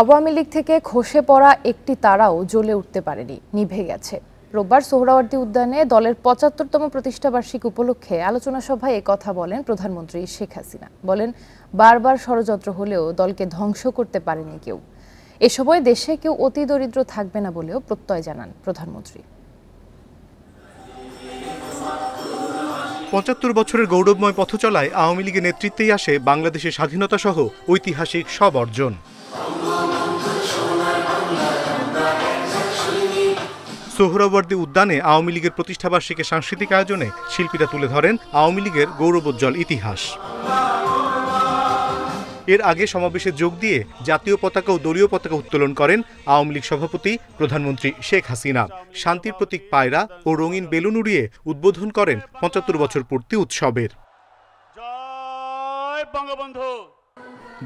আওয়ামী লীগ থেকে খসে পড়া একটি তারাও জ্বলে উঠতে পারেনি নিভে গেছে রোববার সোহরাওয়ার্দী উদ্যানে দলের পঁচাত্তরতম প্রতিষ্ঠাবার্ষিক উপলক্ষে আলোচনা সভায় কথা বলেন প্রধানমন্ত্রী শেখ হাসিনা বলেন বারবার ষড়যন্ত্র হলেও দলকে ধ্বংস করতে পারেনি কেউ এ সময় দেশে কেউ অতি দরিদ্র থাকবে না বলেও প্রত্যয় জানান প্রধানমন্ত্রী পঁচাত্তর বছরের গৌরবময় পথচলায় আওয়ামী লীগের নেতৃত্বেই আসে বাংলাদেশের স্বাধীনতা সহ ঐতিহাসিক সব অর্জন সোহরাবর্দী উদ্যানে আওয়ামী লীগের প্রতিষ্ঠাবার্ষিকী সাংস্কৃতিক আয়োজনে শিল্পীরা তুলে ধরেন আওয়ামী লীগের গৌরবোজ্জ্বল ইতিহাস এর আগে সমাবেশে যোগ দিয়ে জাতীয় পতাকা ও দলীয় পতাকা উত্তোলন করেন আওয়ামী লীগ সভাপতি প্রধানমন্ত্রী শেখ হাসিনা শান্তির প্রতীক পায়রা ও রঙিন বেলুন উড়িয়ে উদ্বোধন করেন পঁচাত্তর বছর পূর্তি উৎসবের জয় বঙ্গবন্ধু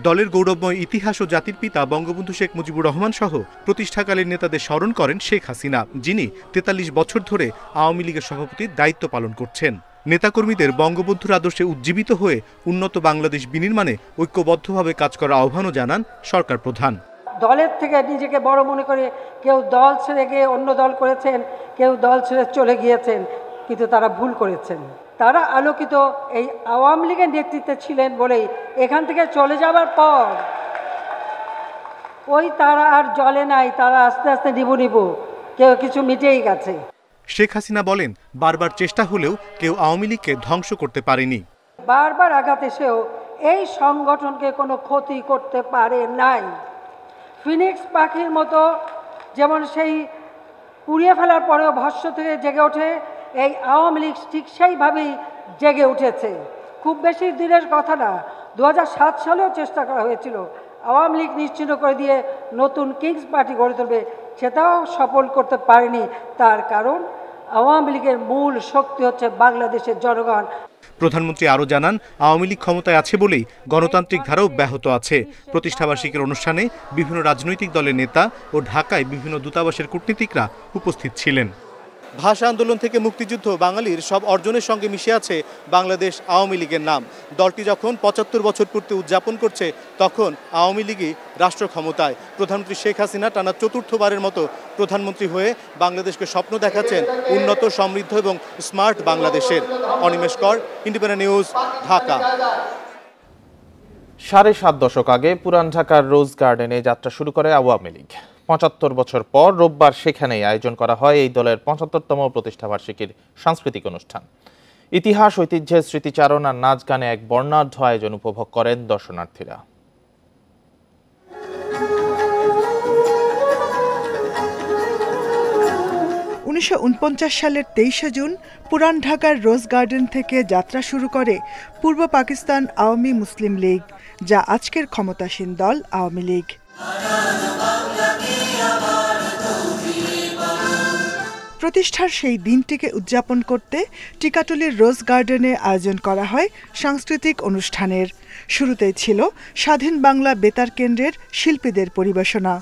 দলের গৌরবময় ইতিহাস ও জাতির পিতা বঙ্গবন্ধু শেখ মুজিবুর রহমান সহ প্রতিষ্ঠাকালীন নেতাদের স্মরণ করেন শেখ হাসিনা যিনি তেতাল্লিশ বছর ধরে আওয়ামী লীগের সভাপতির দায়িত্ব পালন করছেন নেতাকর্মীদের বঙ্গবন্ধুর আদর্শে উজ্জীবিত হয়ে উন্নত বাংলাদেশ বিনির্মাণে ঐক্যবদ্ধভাবে কাজ করার আহ্বানও জানান সরকার প্রধান দলের থেকে নিজেকে বড় মনে করে কেউ দল ছেড়ে গিয়ে অন্য দল করেছেন কেউ দল ছেড়ে চলে গিয়েছেন কিন্তু তারা ভুল করেছেন তারা আলোকিত এই আওয়ামী লীগের নেতৃত্বে ছিলেন বলেই এখান থেকে চলে যাবার পর ওই তারা আর জলে নাই তারা আস্তে আস্তে নিবু নিবু কেউ কিছু মিটেই গেছে শেখ হাসিনা বলেন বারবার চেষ্টা হলেও কেউ আওয়ামী লীগকে ধ্বংস করতে পারেনি বারবার আঘাত এসেও এই সংগঠনকে কোনো ক্ষতি করতে পারে নাই ফিনিক্স পাখির মতো যেমন সেই উড়িয়ে ফেলার পরেও ভস্য থেকে জেগে ওঠে এই আওয়ামী লীগ ঠিক সেইভাবেই জেগে উঠেছে খুব বেশি দিনের কথা না দু সালেও চেষ্টা করা হয়েছিল আওয়ামী লীগ নিশ্চিহ্ন করে দিয়ে নতুন কিংস পার্টি গড়ে তুলবে সেটাও সফল করতে পারেনি তার কারণ আওয়ামী লীগের মূল শক্তি হচ্ছে বাংলাদেশের জনগণ প্রধানমন্ত্রী আরও জানান আওয়ামী লীগ ক্ষমতায় আছে বলেই গণতান্ত্রিক ধারাও ব্যাহত আছে প্রতিষ্ঠাবার্ষিকের অনুষ্ঠানে বিভিন্ন রাজনৈতিক দলের নেতা ও ঢাকায় বিভিন্ন দূতাবাসের কূটনীতিকরা উপস্থিত ছিলেন ভাষা আন্দোলন থেকে মুক্তিযুদ্ধ বাঙালির সব অর্জনের সঙ্গে মিশে আছে বাংলাদেশ আওয়ামী লীগের নাম দলটি যখন পঁচাত্তর বছর পূর্তি উদযাপন করছে তখন আওয়ামী লীগই রাষ্ট্র ক্ষমতায় প্রধানমন্ত্রী শেখ হাসিনা টানা চতুর্থবারের মতো প্রধানমন্ত্রী হয়ে বাংলাদেশকে স্বপ্ন দেখাচ্ছেন উন্নত সমৃদ্ধ এবং স্মার্ট বাংলাদেশের অনিমেষ কর ইন্ডিপেন্ডেন্ট নিউজ ঢাকা সাড়ে সাত দশক আগে পুরান ঢাকার রোজ গার্ডেনে যাত্রা শুরু করে আওয়ামী লীগ পঁচাত্তর বছর পর রোববার সেখানেই আয়োজন করা হয় এই দলের পঁচাত্তরতম প্রতিষ্ঠাবার্ষিকীর সাংস্কৃতিক অনুষ্ঠান ইতিহাস ঐতিহ্যের স্মৃতিচারণ আর নাচ গানে এক বর্ণাঢ্য আয়োজন উপভোগ করেন দর্শনার্থীরা উনিশশো সালের তেইশে জুন পুরান ঢাকার রোজ গার্ডেন থেকে যাত্রা শুরু করে পূর্ব পাকিস্তান আওয়ামী মুসলিম লীগ যা আজকের ক্ষমতাসীন দল আওয়ামী লীগ প্রতিষ্ঠার সেই দিনটিকে উদযাপন করতে টিকাটুলির রোজ গার্ডেনে আয়োজন করা হয় সাংস্কৃতিক অনুষ্ঠানের শুরুতেই ছিল স্বাধীন বাংলা বেতার কেন্দ্রের শিল্পীদের পরিবেশনা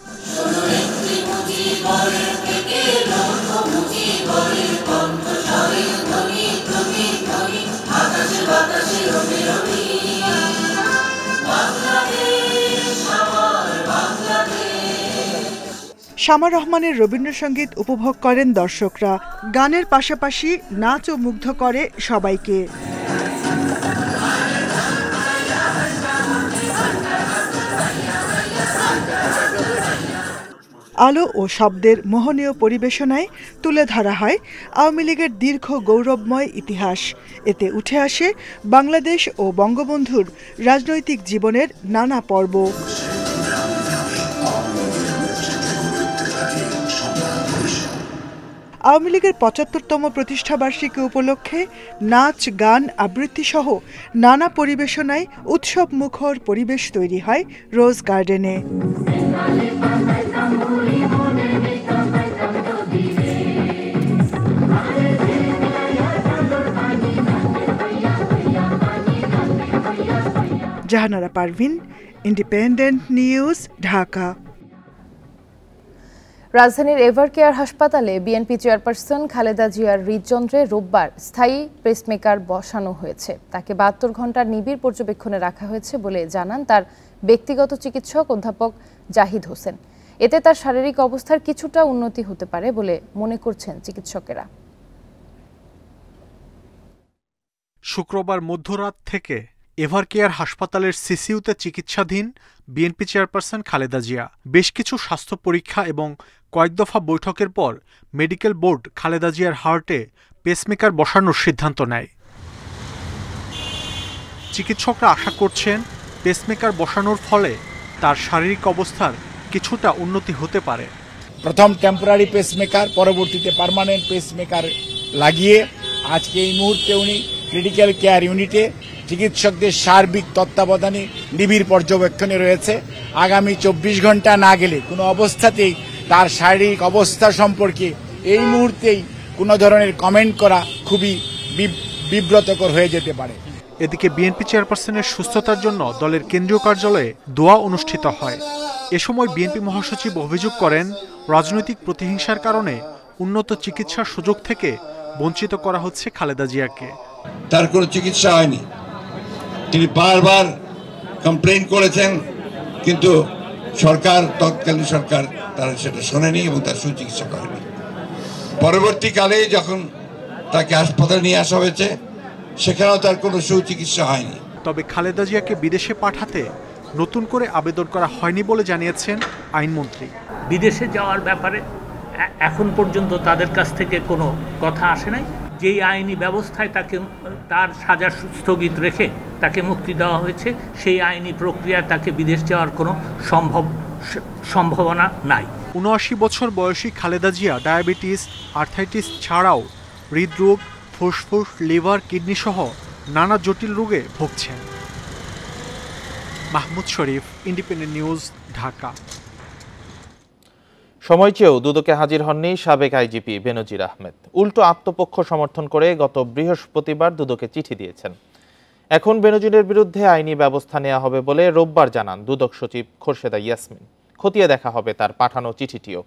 শামা রহমানের রবীন্দ্রসঙ্গীত উপভোগ করেন দর্শকরা গানের পাশাপাশি নাচও মুগ্ধ করে সবাইকে আলো ও শব্দের মোহনীয় পরিবেশনায় তুলে ধরা হয় আওয়ামী লীগের দীর্ঘ গৌরবময় ইতিহাস এতে উঠে আসে বাংলাদেশ ও বঙ্গবন্ধুর রাজনৈতিক জীবনের নানা পর্ব আওয়ামী লীগের পঁচাত্তরতম প্রতিষ্ঠাবার্ষিকী উপলক্ষে নাচ গান আবৃত্তিসহ নানা পরিবেশনায় উৎসব মুখর পরিবেশ তৈরি হয় রোজ গার্ডেনে জাহানারা পারভিন ইন্ডিপেন্ডেন্ট নিউজ ঢাকা রাজধানীর এভার কেয়ার হাসপাতালে বিএনপি চেয়ারপারসন খালেদা জিয়ার হৃদযন্ত্রে রোববার স্থায়ী প্রেসমেকার বসানো হয়েছে তাকে বাহাত্তর ঘন্টার নিবিড় পর্যবেক্ষণে রাখা হয়েছে বলে জানান তার ব্যক্তিগত চিকিৎসক অধ্যাপক জাহিদ হোসেন এতে তার শারীরিক অবস্থার কিছুটা উন্নতি হতে পারে বলে মনে করছেন চিকিৎসকেরা শুক্রবার মধ্যরাত থেকে এভার কেয়ার হাসপাতালের সিসিউতে চিকিৎসাধীন বিএনপি চেয়ারপারসন খালেদা জিয়া বেশ কিছু স্বাস্থ্য পরীক্ষা এবং কয়েক দফা বৈঠকের পর মেডিকেল বোর্ড খালেদা জিয়ার হার্টে পেসমেকার বসানোর সিদ্ধান্ত নেয় চিকিৎসকরা আশা করছেন পেসমেকার বসানোর ফলে তার শারীরিক অবস্থার কিছুটা উন্নতি হতে পারে প্রথম টেম্পোরারি পেসমেকার পরবর্তীতে পারমানেন্ট পেসমেকার লাগিয়ে আজকে এই মুহূর্তে উনি ক্রিটিক্যাল কেয়ার ইউনিটে চিকিৎসকদের সার্বিক তত্ত্বাবধানে নিবিড় পর্যবেক্ষণে রয়েছে আগামী চব্বিশ ঘন্টা না গেলে কোনো অবস্থাতেই তার শারীরিক অবস্থা সম্পর্কে এই মুহূর্তেই কোনো ধরনের কমেন্ট করা খুবই বিব্রতকর হয়ে যেতে পারে এদিকে বিএনপি চেয়ারপারসনের সুস্থতার জন্য দলের কেন্দ্রীয় কার্যালয়ে দোয়া অনুষ্ঠিত হয় এ সময় বিএনপি মহাসচিব অভিযোগ করেন রাজনৈতিক প্রতিহিংসার কারণে উন্নত চিকিৎসার সুযোগ থেকে বঞ্চিত করা হচ্ছে খালেদা জিয়াকে তার কোনো চিকিৎসা হয়নি তিনি বারবার কমপ্লেন করেছেন কিন্তু সরকার তৎকালীন সরকার তারা সেটা শোনেনি এবং তার সুচিকিৎসা করেনি পরবর্তীকালে যখন তাকে হাসপাতালে নিয়ে আসা হয়েছে সেখানেও তার কোনো সুচিকিৎসা হয়নি তবে খালেদা জিয়াকে বিদেশে পাঠাতে নতুন করে আবেদন করা হয়নি বলে জানিয়েছেন আইনমন্ত্রী বিদেশে যাওয়ার ব্যাপারে এখন পর্যন্ত তাদের কাছ থেকে কোনো কথা আসে নাই যেই আইনি ব্যবস্থায় তাকে তার সাজা স্থগিত রেখে তাকে মুক্তি দেওয়া হয়েছে সেই আইনি প্রক্রিয়া তাকে বিদেশ যাওয়ার কোনো সম্ভব সম্ভাবনা নাই উনআশি বছর বয়সী খালেদা জিয়া ডায়াবেটিস আর্থাইটিস ছাড়াও হৃদরোগ ফুসফুস লিভার কিডনি সহ নানা জটিল রোগে ভুগছেন মাহমুদ শরীফ ইন্ডিপেন্ডেন্ট নিউজ ঢাকা সময় চেয়েও দুদকে হাজির হননি সাবেক আইজিপি বেনজির আহমেদ উল্টো আত্মপক্ষ সমর্থন করে গত বৃহস্পতিবার দুদকে চিঠি দিয়েছেন এখন বেনজিনের বিরুদ্ধে আইনি ব্যবস্থা নেওয়া হবে বলে রোববার জানান দুদক সচিব খোরশেদা ইয়াসমিন খতিয়ে দেখা হবে তার পাঠানো চিঠিটিও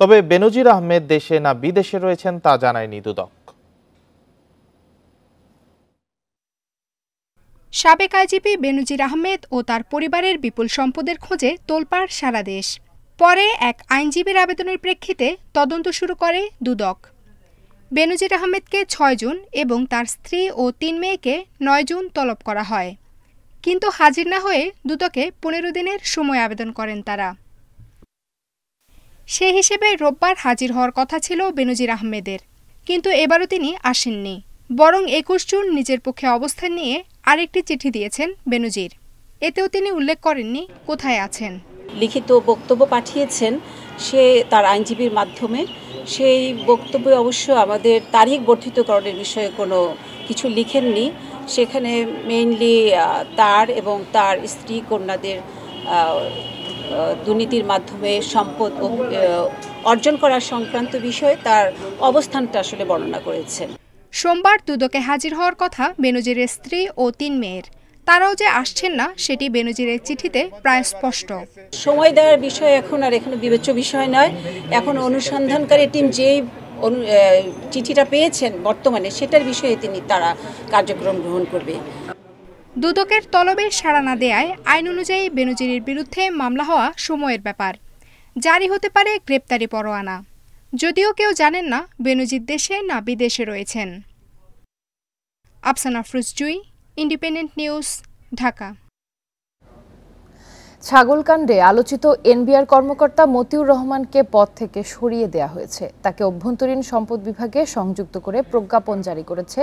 তবে বেনজির আহমেদ দেশে না বিদেশে রয়েছেন তা জানায়নি দুদক সাবেক আইজিপি বেনজির আহমেদ ও তার পরিবারের বিপুল সম্পদের খোঁজে তোলপাড় সারা দেশ পরে এক আইনজীবীর আবেদনের প্রেক্ষিতে তদন্ত শুরু করে দুদক বেনজির আহমেদকে ছয় জুন এবং তার স্ত্রী ও তিন মেয়েকে নয় জুন তলব করা হয় কিন্তু হাজির না হয়ে দুদকে পনেরো দিনের সময় আবেদন করেন তারা সে হিসেবে রোববার হাজির হওয়ার কথা ছিল বেনজির আহমেদের কিন্তু এবারও তিনি আসেননি বরং একুশ জুন নিজের পক্ষে অবস্থান নিয়ে আরেকটি চিঠি দিয়েছেন বেনজির এতেও তিনি উল্লেখ করেননি কোথায় আছেন লিখিত বক্তব্য পাঠিয়েছেন সে তার আইনজীবীর মাধ্যমে সেই বক্তব্যে অবশ্য আমাদের তারিখ বর্ধিতকরণের বিষয়ে কোনো কিছু লিখেননি সেখানে মেইনলি তার এবং তার স্ত্রী কন্যাদের দুর্নীতির মাধ্যমে সম্পদ অর্জন করার সংক্রান্ত বিষয়ে তার অবস্থানটা আসলে বর্ণনা করেছেন সোমবার দুদকে হাজির হওয়ার কথা বেনজিরের স্ত্রী ও তিন মেয়ের তারাও যে আসছেন না সেটি বেনজিরের চিঠিতে প্রায় স্পষ্ট সময় দেওয়ার বিষয় এখন আর এখানে বিবেচ্য বিষয় নয় এখন অনুসন্ধানকারী টিম যেই চিঠিটা পেয়েছেন বর্তমানে সেটার বিষয়ে তিনি তারা কার্যক্রম গ্রহণ করবে দুদকের তলবে সাড়া না দেয়ায় আইন অনুযায়ী বেনজিরের বিরুদ্ধে মামলা হওয়া সময়ের ব্যাপার জারি হতে পারে গ্রেপ্তারি পরোয়ানা যদিও কেউ জানেন না বেনজির দেশে না বিদেশে রয়েছেন আফসানা জুই ইন্ডিপেন্ডেন্ট নিউজ ঢাকা ছাগলকাণ্ডে আলোচিত এনবিআর কর্মকর্তা মতিউর রহমানকে পদ থেকে সরিয়ে দেয়া হয়েছে তাকে অভ্যন্তরীণ সম্পদ বিভাগে সংযুক্ত করে প্রজ্ঞাপন জারি করেছে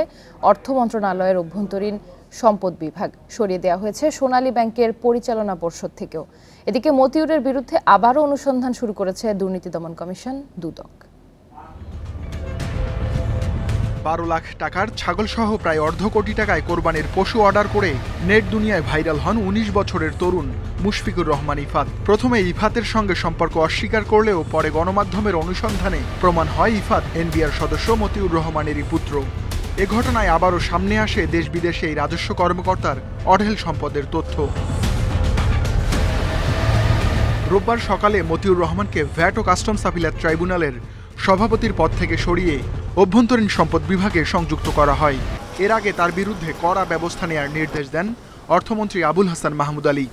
অর্থ মন্ত্রণালয়ের অভ্যন্তরীণ সম্পদ বিভাগ সরিয়ে দেওয়া হয়েছে সোনালী ব্যাংকের পরিচালনা পর্ষদ থেকেও এদিকে মতিউরের বিরুদ্ধে আবারও অনুসন্ধান শুরু করেছে দুর্নীতি দমন কমিশন দুদক বারো লাখ টাকার ছাগলসহ প্রায় অর্ধ কোটি টাকায় কোরবানির পশু অর্ডার করে নেট দুনিয়ায় ভাইরাল হন ১৯ বছরের তরুণ মুশফিকুর রহমান ইফাত প্রথমে ইফাতের সঙ্গে সম্পর্ক অস্বীকার করলেও পরে গণমাধ্যমের অনুসন্ধানে প্রমাণ হয় ইফাত এনবিআর সদস্য মতিউর রহমানেরই পুত্র এ ঘটনায় আবারও সামনে আসে দেশ বিদেশে এই রাজস্ব কর্মকর্তার অঢেল সম্পদের তথ্য রোববার সকালে মতিউর রহমানকে ভ্যাট ও কাস্টমস আপিলাত ট্রাইব্যুনালের সভাপতির পদ থেকে সরিয়ে অভ্যন্তরীণ সম্পদ বিভাগে সংযুক্ত করা হয় এর আগে তার বিরুদ্ধে কড়া ব্যবস্থা নেয়ার নির্দেশ দেন অর্থমন্ত্রী আবুল হাসান মাহমুদ আলী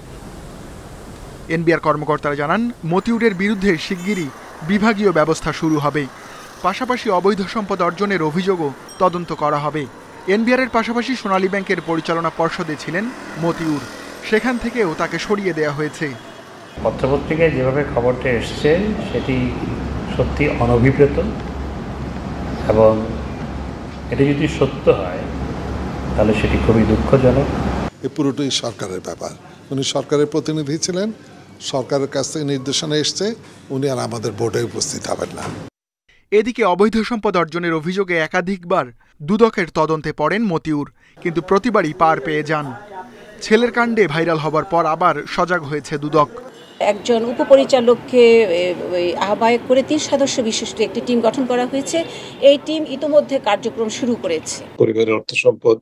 এনবিআর কর্মকর্তারা জানান মতিউরের বিরুদ্ধে শিগগিরই বিভাগীয় ব্যবস্থা শুরু হবে পাশাপাশি অবৈধ সম্পদ অর্জনের অভিযোগও তদন্ত করা হবে এনবিআরের পাশাপাশি সোনালী ব্যাংকের পরিচালনা পর্ষদে ছিলেন মতিউর সেখান থেকেও তাকে সরিয়ে দেওয়া হয়েছে পত্রপত্রিকায় যেভাবে খবরটা এসছে সেটি সত্যি অনভিপ্রেত এবং এটা যদি সত্য হয় তাহলে সেটি খুবই দুঃখজনক এ পুরোটাই সরকারের ব্যাপার উনি সরকারের প্রতিনিধি ছিলেন সরকারের কাছ থেকে নির্দেশনা এসছে উনি আর আমাদের বোর্ডে উপস্থিত হবেন না এদিকে অবৈধ সম্পদ অর্জনের অভিযোগে একাধিকবার দুদকের তদন্তে পড়েন মতিউর কিন্তু প্রতিবারই পার পেয়ে যান ছেলের কাণ্ডে ভাইরাল হবার পর আবার সজাগ হয়েছে দুদক একজন উপপরিচালককে আহ্বায়ক করে তিন সদস্য বিশিষ্ট একটি টিম গঠন করা হয়েছে এই টিম ইতোমধ্যে কার্যক্রম শুরু করেছে পরিবারের অর্থ সম্পদ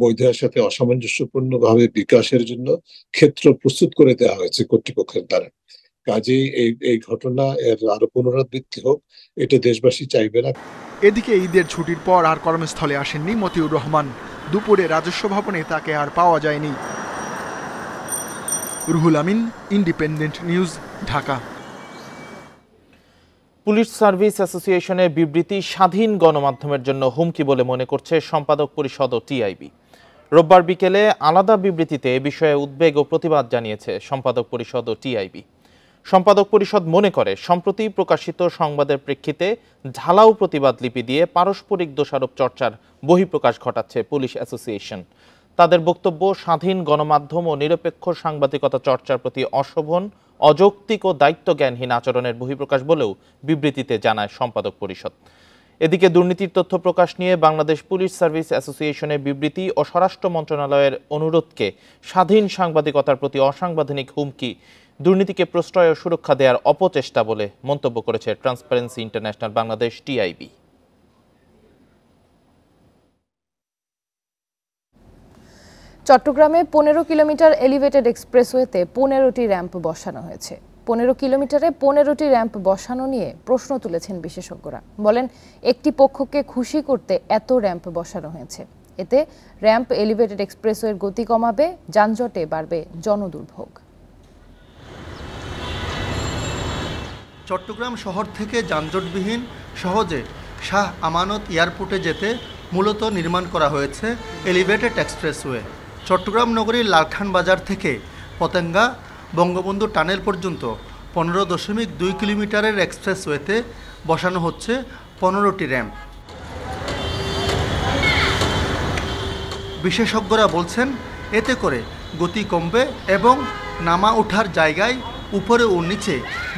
বৈধের সাথে অসামঞ্জস্যপূর্ণ ভাবে বিকাশের জন্য ক্ষেত্র প্রস্তুত করে দেওয়া হয়েছে কর্তৃপক্ষের দ্বারা কাজেই এই এই ঘটনা এর আরো পুনরাবৃত্তি হোক এটা দেশবাসী চাইবে না এদিকে ঈদের ছুটির পর আর কর্মস্থলে আসেননি মতিউর রহমান দুপুরে রাজস্ব ভবনে তাকে আর পাওয়া যায়নি Ruhul Amin Independent News Dhaka police service অ্যাসোসিয়েশনের বিবৃতি স্বাধীন গণমাধ্যমের জন্য হুমকি বলে মনে করছে সম্পাদক পরিষদ ও টিআইবি রোববার বিকেলে আলাদা বিবৃতিতে এ বিষয়ে উদ্বেগ ও প্রতিবাদ জানিয়েছে সম্পাদক পরিষদ ও টিআইবি সম্পাদক পরিষদ মনে করে সম্প্রতি প্রকাশিত সংবাদের প্রেক্ষিতে ঝালাও প্রতিবাদ লিপি দিয়ে পারস্পরিক দোষারোপ চর্চার বহিঃপ্রকাশ ঘটাচ্ছে পুলিশ অ্যাসোসিয়েশন তাদের বক্তব্য স্বাধীন গণমাধ্যম ও নিরপেক্ষ সাংবাদিকতা চর্চার প্রতি অশোভন অযৌক্তিক ও দায়িত্বজ্ঞানহীন আচরণের বহিঃপ্রকাশ বলেও বিবৃতিতে জানায় সম্পাদক পরিষদ এদিকে দুর্নীতির তথ্য প্রকাশ নিয়ে বাংলাদেশ পুলিশ সার্ভিস অ্যাসোসিয়েশনের বিবৃতি ও স্বরাষ্ট্র মন্ত্রণালয়ের অনুরোধকে স্বাধীন সাংবাদিকতার প্রতি অসাংবিধানিক হুমকি দুর্নীতিকে প্রশ্রয় ও সুরক্ষা দেওয়ার অপচেষ্টা বলে মন্তব্য করেছে ট্রান্সপারেন্সি ইন্টারন্যাশনাল বাংলাদেশ টিআইবি চট্টগ্রামে পনেরো কিলোমিটার এলিভেটেড এক্সপ্রেসওয়েতে পনেরোটি র্যাম্প বসানো হয়েছে পনেরো কিলোমিটারে পনেরোটি র্যাম্প বসানো নিয়ে প্রশ্ন তুলেছেন বিশেষজ্ঞরা বলেন একটি পক্ষকে খুশি করতে এত র্যাম্প বসানো হয়েছে এতে র্যাম্প এলিভেটেড এক্সপ্রেসওয়ের গতি কমাবে যানজটে বাড়বে জনদুর্ভোগ চট্টগ্রাম শহর থেকে যানজটবিহীন সহজে শাহ আমানত এয়ারপোর্টে যেতে মূলত নির্মাণ করা হয়েছে এলিভেটেড এক্সপ্রেসওয়ে চট্টগ্রাম নগরীর লালখান বাজার থেকে পতেঙ্গা বঙ্গবন্ধু টানেল পর্যন্ত পনেরো দশমিক দুই কিলোমিটারের এক্সপ্রেসওয়েতে বসানো হচ্ছে পনেরোটি র্যাম্প বিশেষজ্ঞরা বলছেন এতে করে গতি কমবে এবং নামা ওঠার জায়গায় উপরে ও নিচে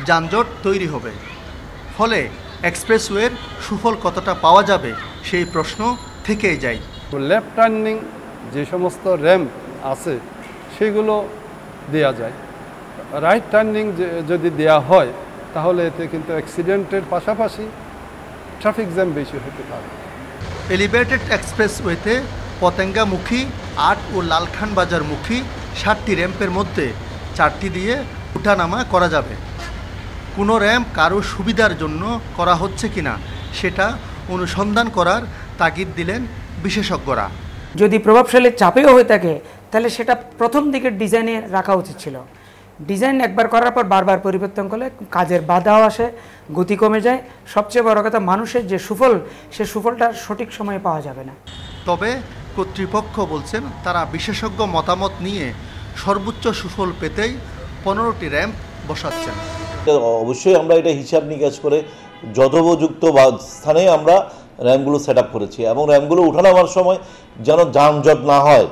যানজট তৈরি হবে ফলে এক্সপ্রেসওয়ের সুফল কতটা পাওয়া যাবে সেই প্রশ্ন থেকেই যায় লেফট টার্নিং যে সমস্ত র্যাম্প আছে সেগুলো দেয়া যায় রাইট টার্নিং যদি দেয়া হয় তাহলে এতে কিন্তু অ্যাক্সিডেন্টের পাশাপাশি ট্রাফিক জ্যাম বেশি হতে পারে এলিভেটেড এক্সপ্রেসওয়েতে পতেঙ্গামুখী আট ও লালখান বাজারমুখী সাতটি র্যাম্পের মধ্যে চারটি দিয়ে উঠানামা করা যাবে কোনো র্যাম্প কারো সুবিধার জন্য করা হচ্ছে কিনা সেটা অনুসন্ধান করার তাগিদ দিলেন বিশেষজ্ঞরা যদি প্রভাবশালী চাপেও হয়ে থাকে তাহলে সেটা প্রথম দিকের ডিজাইনে রাখা উচিত ছিল ডিজাইন একবার করার পর বারবার পরিবর্তন করলে কাজের বাধাও আসে গতি কমে যায় সবচেয়ে বড় কথা মানুষের যে সুফল সে সুফলটা সঠিক সময়ে পাওয়া যাবে না তবে কর্তৃপক্ষ বলছেন তারা বিশেষজ্ঞ মতামত নিয়ে সর্বোচ্চ সুফল পেতেই পনেরোটি র্যাম্প বসাচ্ছেন অবশ্যই আমরা এটা হিসাব নিকাশ করে যথোপযুক্ত স্থানে আমরা র্যামগুলো সেট করেছি এবং র্যামগুলো হওয়ার সময় যেন যানজট না হয়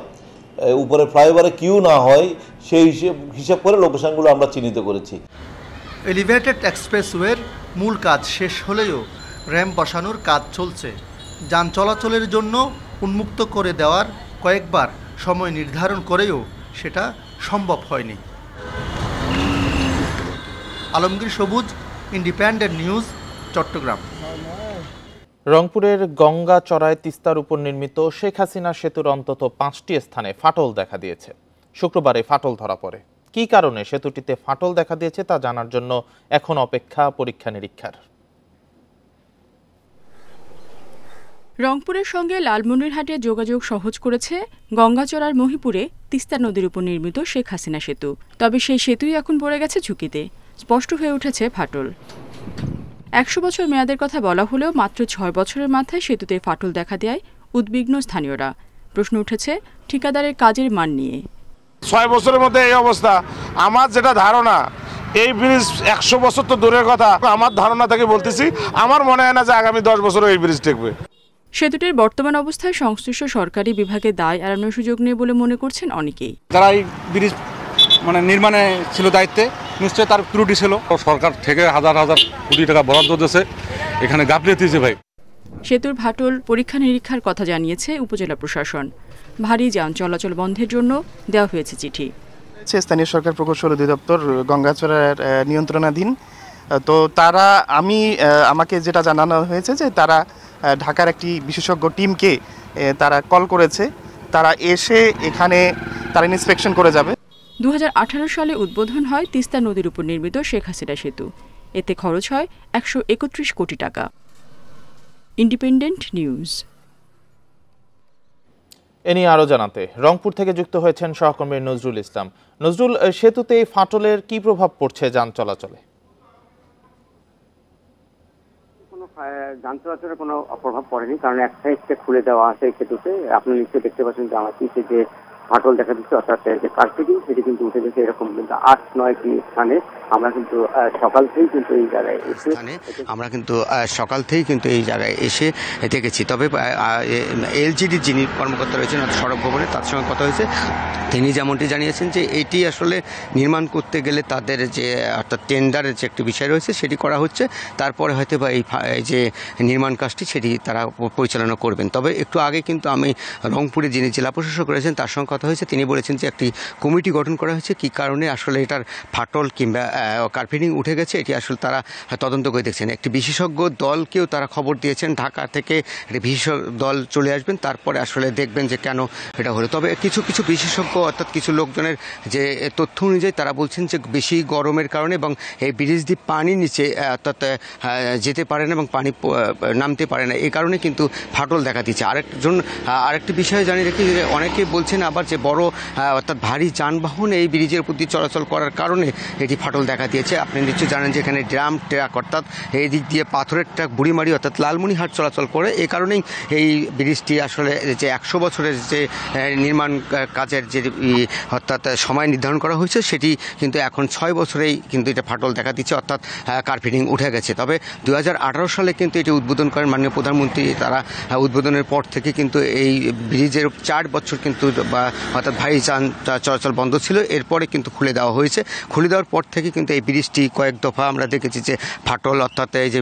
উপরে ফ্লাইওভারে কিউ না হয় সেই হিসেব হিসেব করে লোকেশানগুলো আমরা চিহ্নিত করেছি এলিভেটেড এক্সপ্রেসওয়ের মূল কাজ শেষ হলেও র্যাম বসানোর কাজ চলছে যান চলাচলের জন্য উন্মুক্ত করে দেওয়ার কয়েকবার সময় নির্ধারণ করেও সেটা সম্ভব হয়নি আলমগীর সবুজ ইন্ডিপেন্ডেন্ট নিউজ চট্টগ্রাম রংপুরের গঙ্গা চড়ায় তিস্তার উপর নির্মিত শেখ হাসিনা সেতুর অন্তত পাঁচটি স্থানে ফাটল দেখা দিয়েছে শুক্রবারে ফাটল ধরা পড়ে কি কারণে সেতুটিতে ফাটল দেখা দিয়েছে তা জানার জন্য এখন অপেক্ষা পরীক্ষা নিরীক্ষার রংপুরের সঙ্গে লালমনিরহাটে যোগাযোগ সহজ করেছে গঙ্গাচড়ার মহিপুরে তিস্তা নদীর উপর নির্মিত শেখ হাসিনা সেতু তবে সেই সেতুই এখন পড়ে গেছে ঝুঁকিতে স্পষ্ট হয়ে উঠেছে ফাটল একশো বছর মেয়াদের কথা বলা হলেও মাত্র ছয় বছরের মাথায় সেতুতে ফাটল দেখা দেয় উদ্বিগ্ন স্থানীয়রা প্রশ্ন উঠেছে ঠিকাদারের কাজের মান নিয়ে ছয় বছরের মধ্যে এই অবস্থা আমার যেটা ধারণা এই ব্রিজ একশো বছর তো দূরের কথা আমার ধারণা থেকে বলতেছি আমার মনে হয় না যে আগামী দশ বছর এই ব্রিজ দেখবে সেতুটির বর্তমান অবস্থায় সংশ্লিষ্ট সরকারি বিভাগে দায় এড়ানোর সুযোগ নেই বলে মনে করছেন অনেকেই যারা এই ব্রিজ মানে নির্মাণে ছিল দায়িত্বে নিশ্চয়ই তার ত্রুটি ছিল সরকার থেকে হাজার হাজার কোটি টাকা বরাদ্দ দিয়েছে এখানে গাফলিয়েছে ভাই সেতুর ভাটল পরীক্ষা নিরীক্ষার কথা জানিয়েছে উপজেলা প্রশাসন ভারী যান চলাচল বন্ধের জন্য দেওয়া হয়েছে চিঠি স্থানীয় সরকার প্রকৌশল অধিদপ্তর গঙ্গাচড়ার নিয়ন্ত্রণাধীন তো তারা আমি আমাকে যেটা জানানো হয়েছে যে তারা ঢাকার একটি বিশেষজ্ঞ টিমকে তারা কল করেছে তারা এসে এখানে তারা ইন্সপেকশন করে যাবে দু সালে উদ্বোধন হয় তিস্তা নদীর উপর নির্মিত শেখ হাসিনা সেতু এতে খরচ হয় একশো কোটি টাকা ইন্ডিপেন্ডেন্ট নিউজ এ নিয়ে আরও জানাতে রংপুর থেকে যুক্ত হয়েছেন সহকর্মী নজরুল ইসলাম নজরুল সেতুতে ফাটলের কি প্রভাব পড়ছে যান চলাচলে যান চলাচলের কোনো প্রভাব পড়েনি কারণ একটা খুলে দেওয়া আছে সেতুতে আপনি নিশ্চয়ই দেখতে পাচ্ছেন যে আমার নিচে যে ফাটল দেখা দিচ্ছে অর্থাৎ যে কার্পেটিং সেটি কিন্তু উঠে গেছে এরকম কিন্তু আট নয়টি স্থানে আমরা কিন্তু সকাল থেকেই কিন্তু এই জায়গায় এসে আমরা কিন্তু সকাল থেকেই কিন্তু এই জায়গায় এসে দেখেছি তবে এলজিডি যিনি কর্মকর্তা রয়েছেন সড়ক ভবনে তার সঙ্গে কথা হয়েছে তিনি যেমনটি জানিয়েছেন যে এটি আসলে নির্মাণ করতে গেলে তাদের যে অর্থাৎ টেন্ডারের যে একটি বিষয় রয়েছে সেটি করা হচ্ছে তারপরে হয়তো বা এই যে নির্মাণ কাজটি সেটি তারা পরিচালনা করবেন তবে একটু আগে কিন্তু আমি রংপুরে যিনি জেলা প্রশাসক রয়েছেন তার সঙ্গে কথা হয়েছে তিনি বলেছেন যে একটি কমিটি গঠন করা হয়েছে কি কারণে আসলে এটার ফাটল কিংবা কার্পেটিং উঠে গেছে এটি আসলে তারা তদন্ত করে দেখছেন একটি বিশেষজ্ঞ দলকেও তারা খবর দিয়েছেন ঢাকা থেকে বিশেষজ্ঞ দল চলে আসবেন তারপরে আসলে দেখবেন যে কেন এটা হলো তবে কিছু কিছু বিশেষজ্ঞ অর্থাৎ কিছু লোকজনের যে তথ্য অনুযায়ী তারা বলছেন যে বেশি গরমের কারণে এবং এই ব্রিজ দ্বীপ পানি নিচে অর্থাৎ যেতে পারে না এবং পানি নামতে পারে না এই কারণে কিন্তু ফাটল দেখা দিচ্ছে আরেকজন আরেকটি বিষয়ে জানিয়ে রাখি যে অনেকে বলছেন আবার যে বড় অর্থাৎ ভারী যানবাহন এই ব্রিজের প্রতি চলাচল করার কারণে এটি ফাটল দেখা দিয়েছে আপনি নিশ্চয়ই জানেন যে এখানে ড্রাম ট্রাক অর্থাৎ এই দিক দিয়ে পাথরের ট্রাক বুড়িমারি অর্থাৎ লালমনিহাট চলাচল করে এ কারণেই এই ব্রিজটি আসলে যে একশো বছরের যে নির্মাণ কাজের যে অর্থাৎ সময় নির্ধারণ করা হয়েছে সেটি কিন্তু এখন ছয় বছরেই কিন্তু এটা ফাটল দেখা দিচ্ছে অর্থাৎ কার্পেটিং উঠে গেছে তবে দু সালে কিন্তু এটি উদ্বোধন করেন মাননীয় প্রধানমন্ত্রী তারা উদ্বোধনের পর থেকে কিন্তু এই ব্রিজের চার বছর কিন্তু বা অর্থাৎ ভাই যান চলাচল বন্ধ ছিল এরপরে কিন্তু খুলে দেওয়া হয়েছে খুলে দেওয়ার পর থেকে কিন্তু এই ব্রিজটি কয়েক দফা আমরা দেখেছি যে ফাটল অর্থাৎ এই যে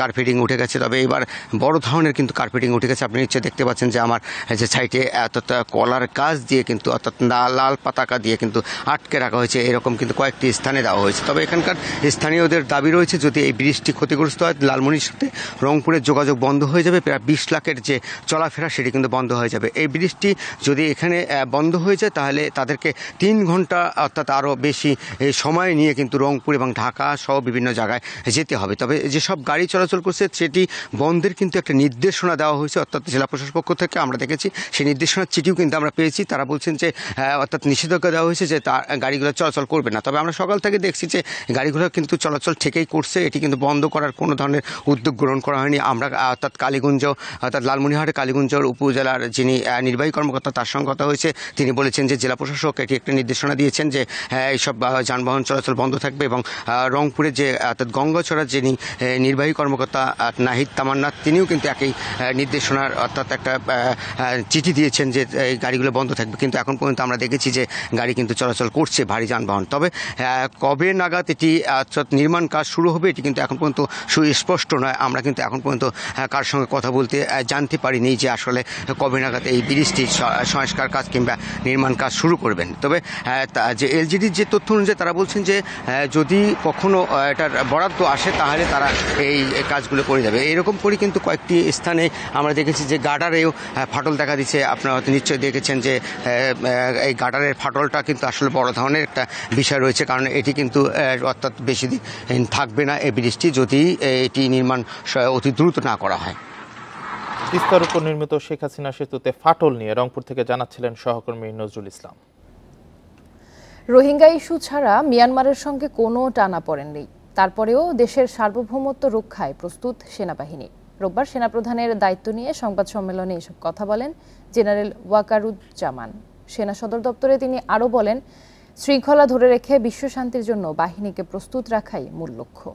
কার্পেটিং উঠে গেছে তবে এবার বড় ধরনের কিন্তু কার্পেটিং উঠে গেছে আপনি নিশ্চয়ই দেখতে পাচ্ছেন যে আমার যে সাইডে অর্থাৎ কলার কাজ দিয়ে কিন্তু অর্থাৎ লাল পাতাকা দিয়ে কিন্তু আটকে রাখা হয়েছে এরকম কিন্তু কয়েকটি স্থানে দেওয়া হয়েছে তবে এখানকার স্থানীয়দের দাবি রয়েছে যদি এই ব্রিজটি ক্ষতিগ্রস্ত হয় লালমনির সাথে রংপুরের যোগাযোগ বন্ধ হয়ে যাবে প্রায় বিশ লাখের যে চলাফেরা সেটি কিন্তু বন্ধ হয়ে যাবে এই ব্রিজটি যদি এখানে বন্ধ হয়েছে তাহলে তাদেরকে তিন ঘন্টা অর্থাৎ আরও বেশি সময় নিয়ে কিন্তু রংপুর এবং ঢাকা সহ বিভিন্ন জায়গায় যেতে হবে তবে যেসব গাড়ি চলাচল করছে সেটি বন্ধের কিন্তু একটা নির্দেশনা দেওয়া হয়েছে অর্থাৎ জেলা প্রশাসক পক্ষ থেকে আমরা দেখেছি সেই নির্দেশনার চিঠিও কিন্তু আমরা পেয়েছি তারা বলছেন যে হ্যাঁ, অর্থাৎ নিষেধাজ্ঞা দেওয়া হয়েছে যে তার গাড়িগুলো চলাচল করবে না তবে আমরা সকাল থেকে দেখছি যে গাড়িগুলো কিন্তু চলাচল থেকেই করছে এটি কিন্তু বন্ধ করার কোনো ধরনের উদ্যোগ গ্রহণ করা হয়নি আমরা অর্থাৎ কালীগঞ্জ অর্থাৎ লালমনিরহাট কালীগঞ্জ উপজেলার যিনি নির্বাহী কর্মকর্তা তার সঙ্গে কথা হয়েছে হয়েছে তিনি বলেছেন যে জেলা প্রশাসক এটি একটি নির্দেশনা দিয়েছেন যে হ্যাঁ, এইসব যানবাহন চলাচল বন্ধ থাকবে এবং রংপুরে যে অর্থাৎ গঙ্গাছড়ার যিনি নির্বাহী কর্মকর্তা নাহিদ তামান্নাথ তিনিও কিন্তু একই নির্দেশনার অর্থাৎ একটা চিঠি দিয়েছেন যে এই গাড়িগুলো বন্ধ থাকবে কিন্তু এখন পর্যন্ত আমরা দেখেছি যে গাড়ি কিন্তু চলাচল করছে ভারী যানবাহন তবে কবে নাগাদ এটি অর্থাৎ নির্মাণ কাজ শুরু হবে এটি কিন্তু এখন পর্যন্ত সুস্পষ্ট নয় আমরা কিন্তু এখন পর্যন্ত কার সঙ্গে কথা বলতে জানতে পারিনি যে আসলে কবে নাগাদ এই ব্রিজটির সংস্কার কাজ কিংবা নির্মাণ কাজ শুরু করবেন তবে যে এলজিডির যে তথ্য অনুযায়ী তারা বলছেন যে যদি কখনো এটার বরাদ্দ আসে তাহলে তারা এই কাজগুলো করে যাবে এরকম করে কিন্তু কয়েকটি স্থানে আমরা দেখেছি যে গার্ডারেও ফাটল দেখা দিচ্ছে আপনারা হয়তো নিশ্চয়ই দেখেছেন যে এই গার্ডারের ফাটলটা কিন্তু আসলে বড় ধরনের একটা বিষয় রয়েছে কারণ এটি কিন্তু অর্থাৎ বেশি দিন থাকবে না এই ব্রিজটি যদি এটি নির্মাণ অতি দ্রুত না করা হয় তিস্তার উপর নির্মিত শেখ হাসিনা সেতুতে ফাটল নিয়ে রংপুর থেকে জানাচ্ছিলেন সহকর্মী নজরুল ইসলাম রোহিঙ্গা ইস্যু ছাড়া মিয়ানমারের সঙ্গে কোনো টানা পড়েননি তারপরেও দেশের সার্বভৌমত্ব রক্ষায় প্রস্তুত সেনাবাহিনী রোববার সেনাপ্রধানের দায়িত্ব নিয়ে সংবাদ সম্মেলনে এসব কথা বলেন জেনারেল ওয়াকারুজ্জামান সেনা সদর দপ্তরে তিনি আরও বলেন শৃঙ্খলা ধরে রেখে বিশ্বশান্তির জন্য বাহিনীকে প্রস্তুত রাখাই মূল লক্ষ্য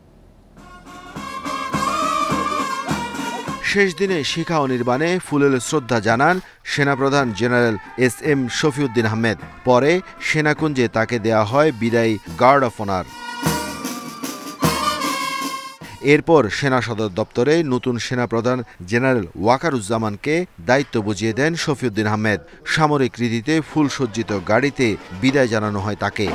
শেষ দিনে শিখা অনির্বাণে ফুলেল শ্রদ্ধা জানান সেনাপ্রধান general S M Shafiuddin Ahmed পরে সেনাকুঞ্জে তাকে দেয়া হয় বিদায়ী গার্ড অফ অনার এরপর সেনা সদর দপ্তরে নতুন সেনাপ্রধান জেনারেল ওয়াকারুজ্জামানকে দায়িত্ব বুঝিয়ে দেন শফিউদ্দিন আহমেদ সামরিক রীতিতে ফুলসজ্জিত গাড়িতে বিদায় জানানো হয় তাকে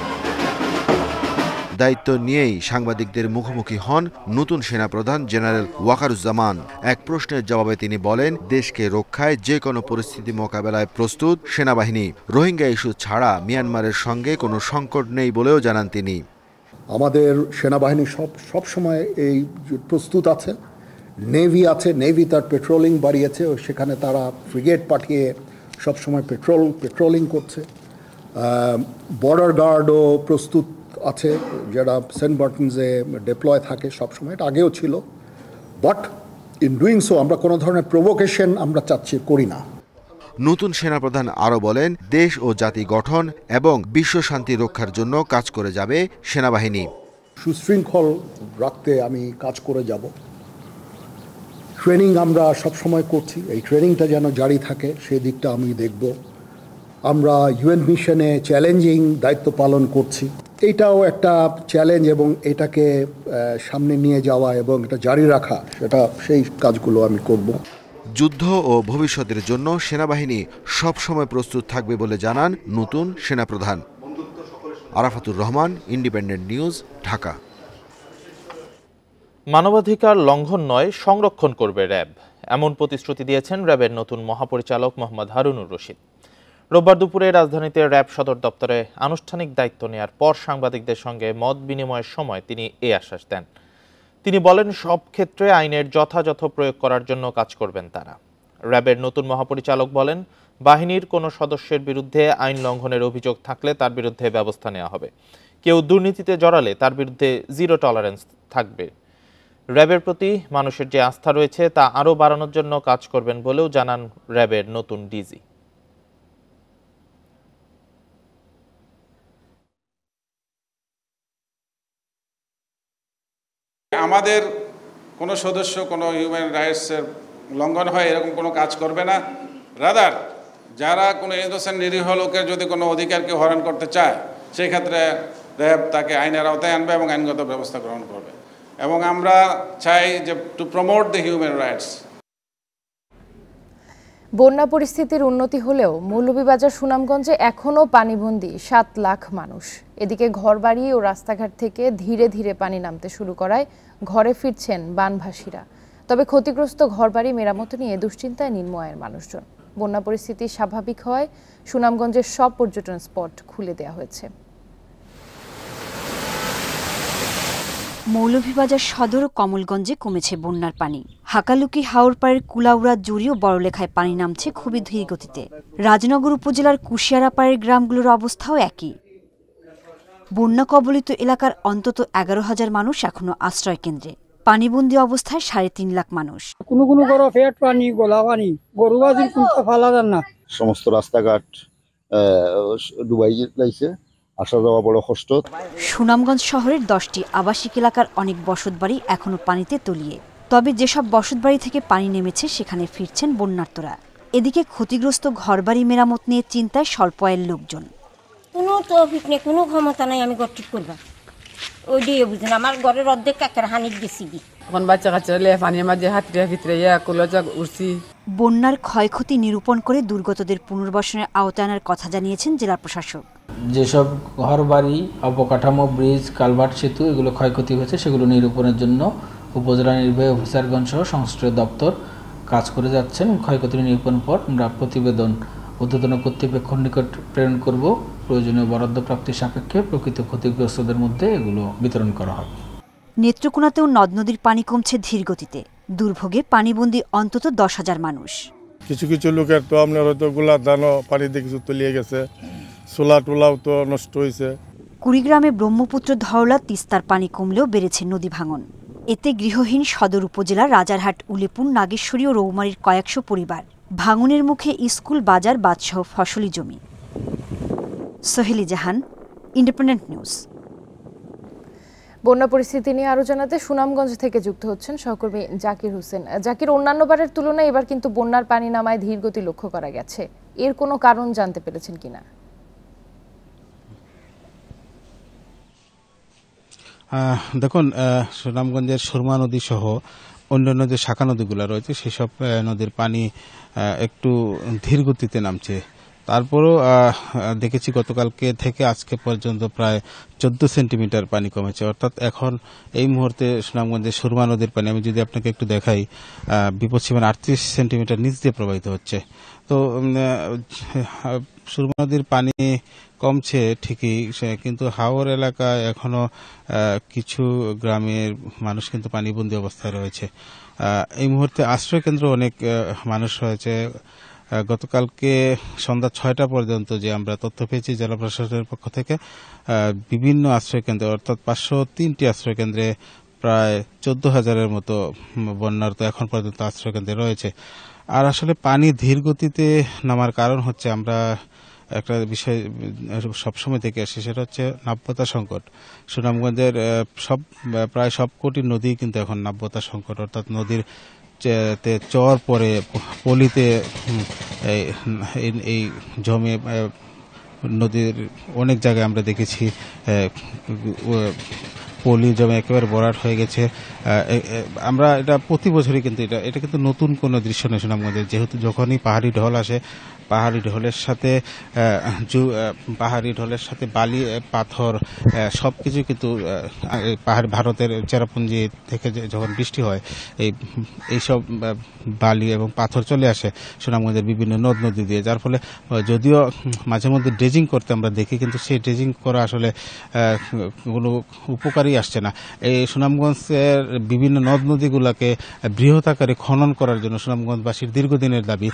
দায়িত্ব নিয়েই সাংবাদিকদের মুখোমুখি হন নতুন সেনাপ্রধান জেনারেল ওয়াকারুজ্জামান এক প্রশ্নের জবাবে তিনি বলেন দেশকে রক্ষায় যে কোনো পরিস্থিতি মোকাবেলায় প্রস্তুত সেনাবাহিনী রোহিঙ্গা ইস্যু ছাড়া মিয়ানমারের সঙ্গে কোনো সংকট নেই বলেও জানান তিনি আমাদের সেনাবাহিনী সব সবসময় এই প্রস্তুত আছে নেভি আছে নেভি তার পেট্রোলিং বাড়িয়েছে সেখানে তারা ফ্রিগেট পাঠিয়ে সবসময় পেট্রোল পেট্রোলিং করছে বর্ডার গার্ডও প্রস্তুত আছে যারা সেন্ট বার্টনসে ডেপ্লয় থাকে সবসময় এটা আগেও ছিল বাট ইন ডুইং সো আমরা কোনো ধরনের প্রভোকেশন আমরা চাচ্ছি করি না নতুন সেনাপ্রধান আরও বলেন দেশ ও জাতি গঠন এবং বিশ্ব শান্তি রক্ষার জন্য কাজ করে যাবে সেনাবাহিনী সুশৃঙ্খল রাখতে আমি কাজ করে যাব ট্রেনিং আমরা সবসময় করছি এই ট্রেনিংটা যেন জারি থাকে সেদিকটা আমি দেখব আমরা ইউএন মিশনে চ্যালেঞ্জিং দায়িত্ব পালন করছি এইটাও একটা চ্যালেঞ্জ এবং এটাকে সামনে নিয়ে যাওয়া এবং এটা জারি রাখা সেটা সেই কাজগুলো আমি করব যুদ্ধ ও ভবিষ্যতের জন্য সেনাবাহিনী সবসময় প্রস্তুত থাকবে বলে জানান নতুন সেনাপ্রধান আরাফাতুর রহমান ইন্ডিপেন্ডেন্ট নিউজ ঢাকা মানবাধিকার লঙ্ঘন নয় সংরক্ষণ করবে র্যাব এমন প্রতিশ্রুতি দিয়েছেন র্যাবের নতুন মহাপরিচালক মোহাম্মদ হারুনুর রশিদ রোববার দুপুরে রাজধানীতে র্যাব সদর দপ্তরে আনুষ্ঠানিক দায়িত্ব নেয়ার পর সাংবাদিকদের সঙ্গে মত বিনিময়ের সময় তিনি এ আশ্বাস দেন তিনি বলেন সব ক্ষেত্রে আইনের যথাযথ প্রয়োগ করার জন্য কাজ করবেন তারা র্যাবের নতুন মহাপরিচালক বলেন বাহিনীর কোনো সদস্যের বিরুদ্ধে আইন লঙ্ঘনের অভিযোগ থাকলে তার বিরুদ্ধে ব্যবস্থা নেওয়া হবে কেউ দুর্নীতিতে জড়ালে তার বিরুদ্ধে জিরো টলারেন্স থাকবে র্যাবের প্রতি মানুষের যে আস্থা রয়েছে তা আরও বাড়ানোর জন্য কাজ করবেন বলেও জানান র্যাবের নতুন ডিজি আমাদের কোনো সদস্য কোনো হিউম্যান রাইটসের লঙ্ঘন হয় এরকম কোনো কাজ করবে না রাদার যারা কোনো ইনোসেন্ট নিরীহ লোকের যদি কোনো অধিকারকে হরণ করতে চায় সেই ক্ষেত্রে র্যাব তাকে আইনের আওতায় আনবে এবং আইনগত ব্যবস্থা গ্রহণ করবে এবং আমরা চাই যে to promote the human rights বন্যা পরিস্থিতির উন্নতি হলেও মৌলভীবাজার সুনামগঞ্জে এখনও পানিবন্দী সাত লাখ মানুষ এদিকে ঘরবাড়ি ও রাস্তাঘাট থেকে ধীরে ধীরে পানি নামতে শুরু করায় ঘরে ফিরছেন বানভাসীরা তবে ক্ষতিগ্রস্ত ঘরবাড়ি মেরামত নিয়ে দুশ্চিন্তায় নির্ময়ের মানুষজন বন্যা পরিস্থিতি স্বাভাবিক হয় সুনামগঞ্জের সব পর্যটন স্পট খুলে দেওয়া হয়েছে মৌলভীবাজার সদর ও কমলগঞ্জে কমেছে বন্যার পানি হাকালুকি হাওর পাড়ের কুলাউড়া জুড়িও বড়লেখায় পানি নামছে খুবই ধীর গতিতে রাজনগর উপজেলার কুশিয়ারা পাড়ের গ্রামগুলোর অবস্থাও একই বন্যা কবলিত এলাকার অন্তত এগারো হাজার মানুষ এখনো আশ্রয় কেন্দ্রে পানিবন্দী অবস্থায় সাড়ে তিন লাখ মানুষ কোনো কোনো ফেট পানি গোলা পানি গরু বাজির ফালা না সমস্ত রাস্তাঘাট ডুবাই আসা যাওয়া বড় কষ্ট সুনামগঞ্জ শহরের দশটি আবাসিক এলাকার অনেক বসতবাড়ি এখনো পানিতে তলিয়ে তবে যেসব বসতবাড়ি থেকে পানি নেমেছে সেখানে ফিরছেন বন্যার্থরা এদিকে ক্ষতিগ্রস্ত ঘরবাড়ি মেরামত নিয়ে চিন্তায় স্বল্প আয়ের লোকজন কোনো তৌফিক নেই কোনো ক্ষমতা নাই আমি ঘর ঠিক ওই দিয়ে বুঝেন আমার ঘরের অর্ধেক কাকের হানির গেছি এখন বাচ্চা মাঝে কুলজা বন্যার ক্ষয়ক্ষতি নিরূপণ করে দুর্গতদের পুনর্বাসনের আওতায় আনার কথা জানিয়েছেন জেলা প্রশাসক যেসব ঘর বাড়ি অবকাঠামো ব্রিজ কালভার্ট সেতু এগুলো ক্ষয়ক্ষতি হয়েছে সেগুলো নিরূপণের জন্য উপজেলা নির্বাহী অফিসারগঞ্জ সহ সংশ্লিষ্ট দপ্তর কাজ করে যাচ্ছেন ক্ষয়ক্ষতি নিরূপণ পর আমরা প্রতিবেদন উদ্বোধন কর্তৃপক্ষ নিকট প্রেরণ করব প্রয়োজনীয় বরাদ্দ প্রাপ্তির সাপেক্ষে প্রকৃত ক্ষতিগ্রস্তদের মধ্যে এগুলো বিতরণ করা হবে নেত্রকোনাতেও নদ নদীর পানি কমছে ধীর গতিতে দুর্ভোগে পানিবন্দী অন্তত দশ হাজার মানুষ কিছু কিছু লোকের তো আপনার হয়তো গোলার পানি দিয়ে কিছু তলিয়ে গেছে সোলা টোলাও তো নষ্ট হয়েছে কুড়িগ্রামে ব্রহ্মপুত্র ধরলা তিস্তার পানি কমলেও বেড়েছে নদী ভাঙন এতে গৃহহীন সদর উপজেলা রাজারহাট উলিপুর নাগেশ্বরী ও রৌমারীর কয়েকশো পরিবার ভাঙনের মুখে স্কুল বাজার বাদশাহ ফসলি জমি সোহেলি জাহান ইন্ডিপেন্ডেন্ট নিউজ বন্যা পরিস্থিতি নিয়ে আরো জানাতে সুনামগঞ্জ থেকে যুক্ত হচ্ছেন সহকর্মী জাকির হোসেন জাকির অন্যান্য বারের তুলনায় এবার কিন্তু বন্যার পানি নামায় ধীর গতি লক্ষ্য করা গেছে এর কোনো কারণ জানতে পেরেছেন কিনা দেখুন সুনামগঞ্জের সুরমা নদী সহ অন্যান্য যে শাখা নদীগুলো রয়েছে সেসব নদীর পানি একটু ধীর গতিতে নামছে তারপরও দেখেছি গতকালকে থেকে আজকে পর্যন্ত প্রায় চোদ্দ সেন্টিমিটার পানি কমেছে অর্থাৎ এখন এই মুহূর্তে সুনামগঞ্জে সুরমা নদীর পানি আমি যদি আপনাকে একটু দেখাই বিপদ সীমান আটত্রিশ সেন্টিমিটার নিচ দিয়ে প্রবাহিত হচ্ছে তো সুরমা নদীর পানি কমছে ঠিকই কিন্তু হাওর এলাকায় এখনো কিছু গ্রামের মানুষ কিন্তু পানিবন্দী অবস্থায় রয়েছে এই মুহূর্তে আশ্রয় কেন্দ্র অনেক মানুষ রয়েছে গতকালকে সন্ধ্যা ছয়টা পর্যন্ত যে আমরা তথ্য পেয়েছি জেলা প্রশাসনের পক্ষ থেকে বিভিন্ন আশ্রয়কেন্দ্রে অর্থাৎ পাঁচশো তিনটি আশ্রয়কেন্দ্রে প্রায় চোদ্দ হাজারের মতো বন্যার তো এখন পর্যন্ত আশ্রয়কেন্দ্রে রয়েছে আর আসলে পানি ধীর গতিতে নামার কারণ হচ্ছে আমরা একটা বিষয় সবসময় থেকে আসে সেটা হচ্ছে নাব্যতা সংকট সুনামগঞ্জের সব প্রায় সব কোটি নদী কিন্তু এখন নাব্যতা সংকট অর্থাৎ নদীর তে চর পরে পলিতে এই জমে নদীর অনেক জায়গায় আমরা দেখেছি পলি জমে একেবারে বরাট হয়ে গেছে আমরা এটা প্রতি বছরই কিন্তু এটা এটা কিন্তু নতুন কোনো দৃশ্য নয় আমাদের যেহেতু যখনই পাহাড়ি ঢল আসে পাহাড়ি ঢলের সাথে পাহাড়ি ঢলের সাথে বালি পাথর সব কিছু কিন্তু পাহাড় ভারতের চেরাপুঞ্জি থেকে যখন বৃষ্টি হয় এই এইসব বালি এবং পাথর চলে আসে সুনামগঞ্জের বিভিন্ন নদ নদী দিয়ে যার ফলে যদিও মাঝে মধ্যে ড্রেজিং করতে আমরা দেখি কিন্তু সেই ড্রেজিং করা আসলে কোনো উপকারী পানি আসছে না এই সুনামগঞ্জের বিভিন্ন নদ নদীগুলোকে বৃহৎ আকারে খনন করার জন্য সুনামগঞ্জবাসীর দীর্ঘদিনের দাবি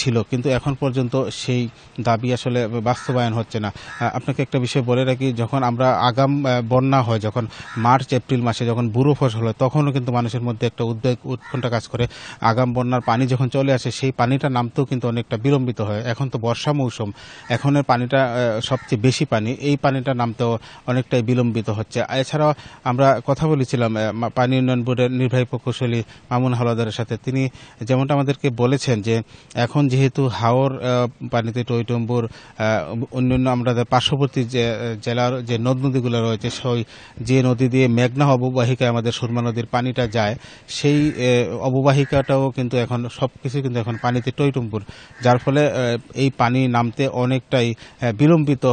ছিল কিন্তু এখন পর্যন্ত সেই দাবি আসলে বাস্তবায়ন হচ্ছে না আপনাকে একটা বিষয় বলে রাখি যখন আমরা আগাম বন্যা হয় যখন মার্চ এপ্রিল মাসে যখন বুড়ো ফসল হয় তখনও কিন্তু মানুষের মধ্যে একটা উদ্বেগ উৎকণ্ঠা কাজ করে আগাম বন্যার পানি যখন চলে আসে সেই পানিটা নামতেও কিন্তু অনেকটা বিলম্বিত হয় এখন তো বর্ষা মৌসুম এখনের পানিটা সবচেয়ে বেশি পানি এই পানিটা নামতেও অনেকটাই বিলম্বিত হচ্ছে এছাড়াও আমরা কথা বলেছিলাম পানি উন্নয়ন বোর্ডের নির্বাহী প্রকৌশলী মামুন হাওলাদারের সাথে তিনি যেমনটা আমাদেরকে বলেছেন যে এখন যেহেতু হাওর পানিতে টইটম্বুর অন্যান্য আমরা পার্শ্ববর্তী যে জেলার যে নদ নদীগুলো রয়েছে সেই যে নদী দিয়ে মেঘনা অববাহিকায় আমাদের সুরমা নদীর পানিটা যায় সেই অববাহিকাটাও কিন্তু এখন সব কিছু কিন্তু এখন পানিতে টইটম্বুর যার ফলে এই পানি নামতে অনেকটাই বিলম্বিত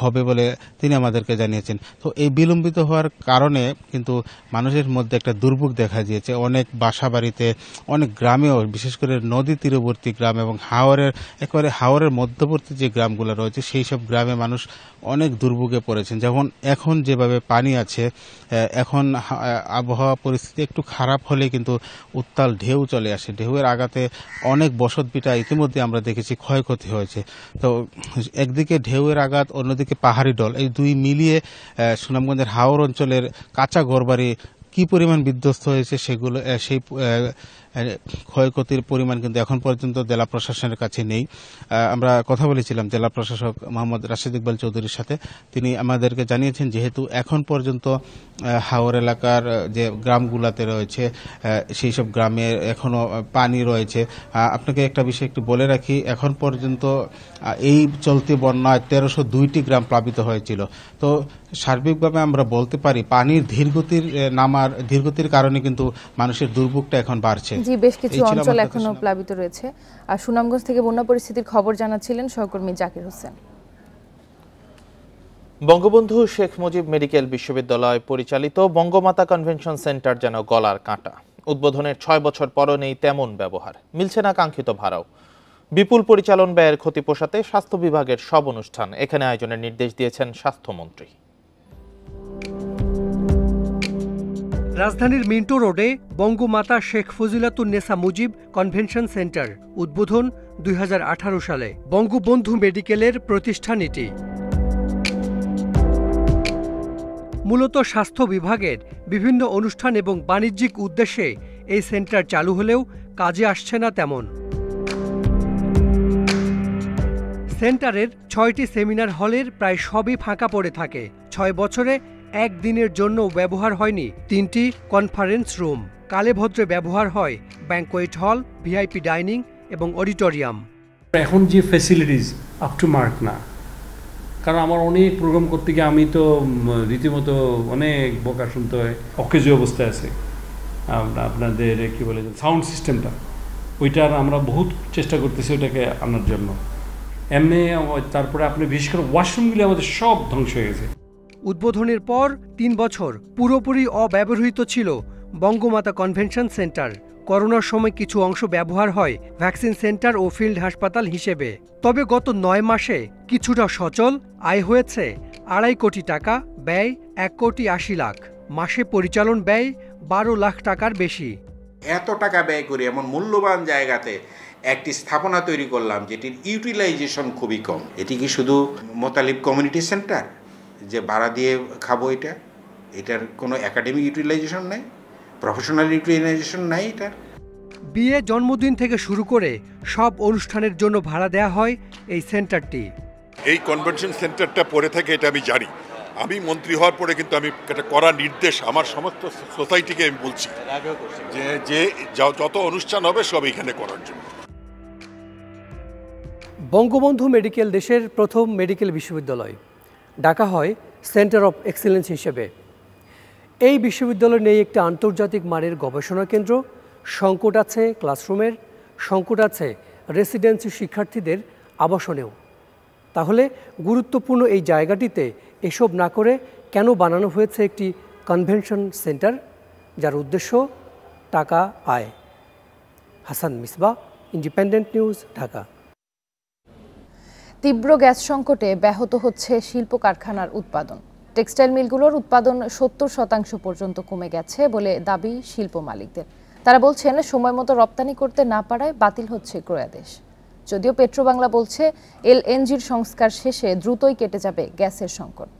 হবে বলে তিনি আমাদেরকে জানিয়েছেন তো এই বিলম্বিত হওয়ার হওয়ার কারণে কিন্তু মানুষের মধ্যে একটা দুর্ভোগ দেখা দিয়েছে অনেক বাসা বাড়িতে অনেক গ্রামেও বিশেষ করে নদী তীরবর্তী গ্রাম এবং হাওরের একেবারে হাওরের মধ্যবর্তী যে গ্রামগুলো রয়েছে সেই সব গ্রামে মানুষ অনেক দুর্ভোগে পড়েছেন যেমন এখন যেভাবে পানি আছে এখন আবহাওয়া পরিস্থিতি একটু খারাপ হলে কিন্তু উত্তাল ঢেউ চলে আসে ঢেউয়ের আঘাতে অনেক পিঠা ইতিমধ্যে আমরা দেখেছি ক্ষয়ক্ষতি হয়েছে তো একদিকে ঢেউয়ের আঘাত অন্যদিকে পাহাড়ি ডল এই দুই মিলিয়ে সুনামগঞ্জের হাওর অঞ্চলের কাঁচা ঘরবাড়ি কি পরিমাণ বিধ্বস্ত হয়েছে সেগুলো সেই ক্ষয়ক্ষতির পরিমাণ কিন্তু এখন পর্যন্ত জেলা প্রশাসনের কাছে নেই আমরা কথা বলেছিলাম জেলা প্রশাসক মোহাম্মদ রাশিদ ইকবাল চৌধুরীর সাথে তিনি আমাদেরকে জানিয়েছেন যেহেতু এখন পর্যন্ত হাওর এলাকার যে গ্রামগুলাতে রয়েছে সেই সব গ্রামে এখনও পানি রয়েছে আপনাকে একটা বিষয় একটু বলে রাখি এখন পর্যন্ত এই চলতি বন্যায় তেরোশো দুইটি গ্রাম প্লাবিত হয়েছিল তো সার্বিকভাবে আমরা বলতে পারি পানির ধীরগতির নামার ধীরগতির কারণে কিন্তু মানুষের দুর্ভোগটা এখন বাড়ছে জি বেশ কিছু অঞ্চল এখনো প্লাবিত রয়েছে আর সুনামগঞ্জ থেকে বন্যা পরিস্থিতির খবর জানাচ্ছিলেন সহকর্মী জাকির হোসেন বঙ্গবন্ধু শেখ মুজিব মেডিকেল বিশ্ববিদ্যালয় পরিচালিত বঙ্গমাতা কনভেনশন সেন্টার যেন গলার কাঁটা উদ্বোধনের ছয় বছর পরও নেই তেমন ব্যবহার মিলছে না কাঙ্ক্ষিত ভাড়াও বিপুল পরিচালন ব্যয়ের ক্ষতি পোষাতে স্বাস্থ্য বিভাগের সব অনুষ্ঠান এখানে আয়োজনের নির্দেশ দিয়েছেন স্বাস্থ্যমন্ত্রী রাজধানীর মিন্টো রোডে বঙ্গমাতা শেখ নেসা মুজিব কনভেনশন সেন্টার উদ্বোধন দুই সালে বঙ্গবন্ধু মেডিকেলের প্রতিষ্ঠান এটি মূলত স্বাস্থ্য বিভাগের বিভিন্ন অনুষ্ঠান এবং বাণিজ্যিক উদ্দেশ্যে এই সেন্টার চালু হলেও কাজে আসছে না তেমন সেন্টারের ছয়টি সেমিনার হলের প্রায় সবই ফাঁকা পড়ে থাকে ছয় বছরে একদিনের জন্য ব্যবহার হয়নি তিনটি কনফারেন্স রুম কালেভদ্রে ব্যবহার হয় ব্যাঙ্কোয়েট হল ভিআইপি ডাইনিং এবং অডিটোরিয়াম এখন যে ফ্যাসিলিটিস আপ টু মার্ক না কারণ আমার অনেক প্রোগ্রাম করতে গিয়ে আমি তো রীতিমতো অনেক বকা শুনতে হয় অকেজ অবস্থায় আছে আপনাদের কী বলে সাউন্ড সিস্টেমটা ওইটার আমরা বহুত চেষ্টা করতেছি ওইটাকে আনার জন্য এমনি তারপরে আপনি বিশেষ করে ওয়াশরুমগুলি আমাদের সব ধ্বংস হয়ে গেছে উদ্বোধনের পর তিন বছর পুরোপুরি অব্যবহৃত ছিল বঙ্গমাতা কনভেনশন সেন্টার করোনার সময় কিছু অংশ ব্যবহার হয় ভ্যাকসিন সেন্টার ও ফিল্ড হাসপাতাল হিসেবে তবে গত নয় মাসে কিছুটা সচল আয় হয়েছে আড়াই কোটি টাকা ব্যয় এক কোটি আশি লাখ মাসে পরিচালন ব্যয় বারো লাখ টাকার বেশি এত টাকা ব্যয় করে এমন মূল্যবান জায়গাতে একটি স্থাপনা তৈরি করলাম যেটির ইউটিলাইজেশন খুবই কম এটি কি শুধু মোতালিব কমিউনিটি সেন্টার যে ভাড়া দিয়ে খাবো এটা এটার কোনো একাডেমিক ইউটিলাইজেশন নাই প্রফেশনাল ইউটিলাইজেশন নাই এটার বিয়ে জন্মদিন থেকে শুরু করে সব অনুষ্ঠানের জন্য ভাড়া দেয়া হয় এই সেন্টারটি এই কনভেনশন সেন্টারটা পড়ে থাকে এটা আমি জানি আমি মন্ত্রী হওয়ার পরে কিন্তু আমি একটা করা নির্দেশ আমার সমস্ত সোসাইটিকে আমি বলছি যে যে যত অনুষ্ঠান হবে সব এখানে করার জন্য বঙ্গবন্ধু মেডিকেল দেশের প্রথম মেডিকেল বিশ্ববিদ্যালয় ডাকা হয় সেন্টার অফ এক্সেলেন্স হিসেবে এই বিশ্ববিদ্যালয় নেই একটি আন্তর্জাতিক মানের গবেষণা কেন্দ্র সংকট আছে ক্লাসরুমের সংকট আছে রেসিডেন্সি শিক্ষার্থীদের আবাসনেও তাহলে গুরুত্বপূর্ণ এই জায়গাটিতে এসব না করে কেন বানানো হয়েছে একটি কনভেনশন সেন্টার যার উদ্দেশ্য টাকা আয় হাসান মিসবা ইন্ডিপেন্ডেন্ট নিউজ ঢাকা তীব্র গ্যাস সংকটে ব্যাহত হচ্ছে শিল্প কারখানার উৎপাদন টেক্সটাইল মিলগুলোর উৎপাদন সত্তর শতাংশ পর্যন্ত কমে গেছে বলে দাবি শিল্প মালিকদের তারা বলছেন সময় মতো রপ্তানি করতে না পারায় বাতিল হচ্ছে ক্রয়াদেশ যদিও পেট্রোবাংলা বলছে এলএনজির সংস্কার শেষে দ্রুতই কেটে যাবে গ্যাসের সংকট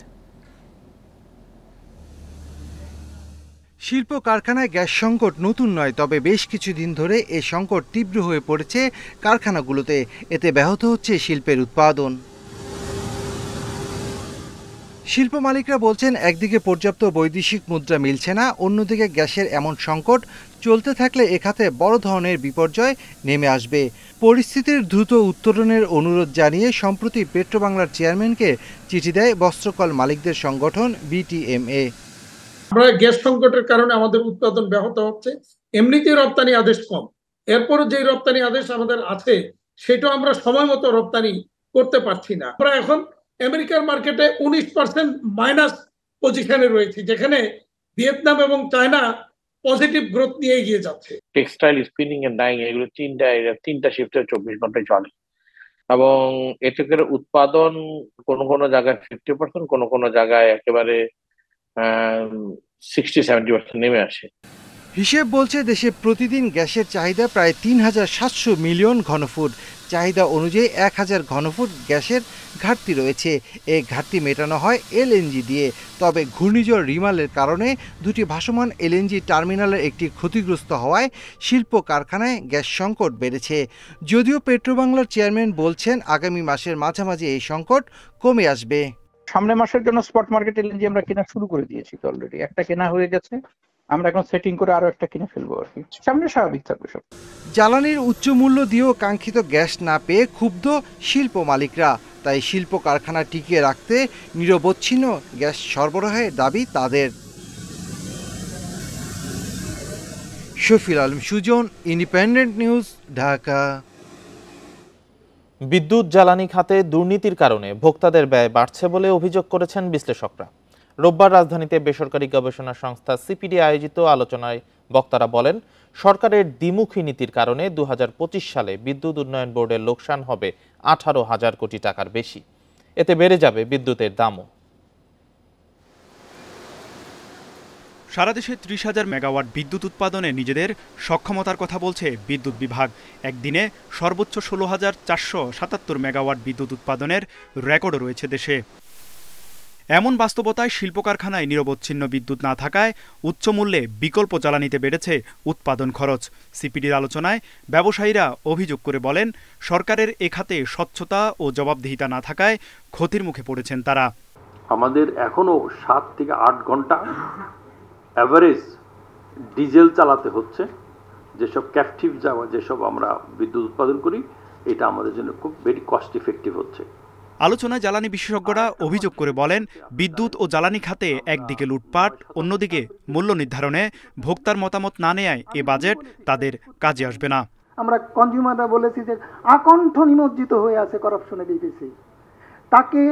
শিল্প কারখানায় গ্যাস সংকট নতুন নয় তবে বেশ কিছুদিন ধরে এ সংকট তীব্র হয়ে পড়েছে কারখানাগুলোতে এতে ব্যাহত হচ্ছে শিল্পের উৎপাদন শিল্প মালিকরা বলছেন একদিকে পর্যাপ্ত বৈদেশিক মুদ্রা মিলছে না অন্যদিকে গ্যাসের এমন সংকট চলতে থাকলে এখাতে বড় ধরনের বিপর্যয় নেমে আসবে পরিস্থিতির দ্রুত উত্তরণের অনুরোধ জানিয়ে সম্প্রতি পেট্রোবাংলার চেয়ারম্যানকে চিঠি দেয় বস্ত্রকল মালিকদের সংগঠন বিটিএমএ আমরা গ্যাস সংকটের কারণে আমাদের উৎপাদন ব্যাহত হচ্ছে এমনিতেই রপ্তানি আদেশ কম এরপরও যে রপ্তানি আদেশ আমাদের আছে সেটা আমরা সময় মতো রপ্তানি করতে পারছি না আমরা এখন আমেরিকার মার্কেটে উনিশ পার্সেন্ট মাইনাস পজিশনে রয়েছি যেখানে ভিয়েতনাম এবং চায়না পজিটিভ গ্রোথ নিয়ে এগিয়ে যাচ্ছে টেক্সটাইল স্পিনিং এন্ড ডাইং এগুলো তিনটা তিনটা শিফটে চব্বিশ ঘন্টায় চলে এবং এতে করে উৎপাদন কোন কোন জায়গায় ফিফটি পার্সেন্ট কোন কোন জায়গায় একেবারে সিক্সটি সেভেন্টি পার্সেন্ট নেমে আসে হিসেব বলছে দেশে প্রতিদিন গ্যাসের চাহিদা প্রায় তিন হাজার সাতশো মিলিয়ন ঘনফুট চাহিদা অনুযায়ী এক হাজার ঘনফুট গ্যাসের ঘাটতি রয়েছে এই ঘাটতি মেটানো হয় এলএনজি দিয়ে তবে ঘূর্ণিঝড় রিমালের কারণে দুটি ভাসমান এলএনজি টার্মিনালের একটি ক্ষতিগ্রস্ত হওয়ায় শিল্প কারখানায় গ্যাস সংকট বেড়েছে যদিও পেট্রোবাংলার চেয়ারম্যান বলছেন আগামী মাসের মাঝামাঝি এই সংকট কমে আসবে সামনে মাসের জন্য স্পট মার্কেট এলএনজি আমরা কেনা শুরু করে দিয়েছি তো অলরেডি একটা কেনা হয়ে গেছে আমরা এখন সেটিং করে আরো একটা কিনে ফেলবো আর কি সামনে স্বাভাবিক থাকবে সব জ্বালানির উচ্চ মূল্য দিয়েও কাঙ্ক্ষিত গ্যাস না পেয়ে ক্ষুব্ধ শিল্প মালিকরা তাই শিল্প কারখানা টিকিয়ে রাখতে নিরবচ্ছিন্ন গ্যাস সরবরাহের দাবি তাদের শফিল আলম সুজন ইন্ডিপেন্ডেন্ট নিউজ ঢাকা বিদ্যুৎ জ্বালানি খাতে দুর্নীতির কারণে ভোক্তাদের ব্যয় বাড়ছে বলে অভিযোগ করেছেন বিশ্লেষকরা রোববার রাজধানীতে বেসরকারি গবেষণা সংস্থা সিপিডি আয়োজিত আলোচনায় বক্তারা বলেন সরকারের দ্বিমুখী নীতির কারণে দু সালে বিদ্যুৎ উন্নয়ন বোর্ডের লোকসান হবে আঠারো হাজার কোটি টাকার বেশি এতে বেড়ে যাবে বিদ্যুতের দামও সারা দেশে ত্রিশ হাজার মেগাওয়াট বিদ্যুৎ উৎপাদনে নিজেদের সক্ষমতার কথা বলছে বিদ্যুৎ বিভাগ একদিনে সর্বোচ্চ ষোলো হাজার চারশো সাতাত্তর মেগাওয়াট বিদ্যুৎ উৎপাদনের রেকর্ডও রয়েছে দেশে এমন বাস্তবতায় শিল্প কারখানায় নিরবচ্ছিন্ন বিদ্যুৎ না থাকায় উচ্চ মূল্যে বিকল্প জ্বালানিতে বেড়েছে উৎপাদন খরচ সিপিডির আলোচনায় ব্যবসায়ীরা অভিযোগ করে বলেন সরকারের এ খাতে স্বচ্ছতা ও জবাবদিহিতা না থাকায় ক্ষতির মুখে পড়েছেন তারা আমাদের এখনও সাত থেকে আট ঘন্টা অ্যাভারেজ ডিজেল চালাতে হচ্ছে যেসব ক্যাপটিভ যাওয়া যেসব আমরা বিদ্যুৎ উৎপাদন করি এটা আমাদের জন্য খুব ভেরি কস্ট ইফেক্টিভ হচ্ছে আলোচনায় জ্বালানি বিশেষজ্ঞরা অভিযোগ করে বলেন বিদ্যুৎ ও জ্বালানি খাতে একদিকে লুটপাট অন্যদিকে মূল্য নির্ধারণে ভোক্তার মতামত না নেয় এ বাজেট তাদের কাজে আসবে না আমরা কনজিউমাররা বলেছি যে আকণ্ঠ নিমজ্জিত হয়ে আছে করাপশনে বিপিসি তাকে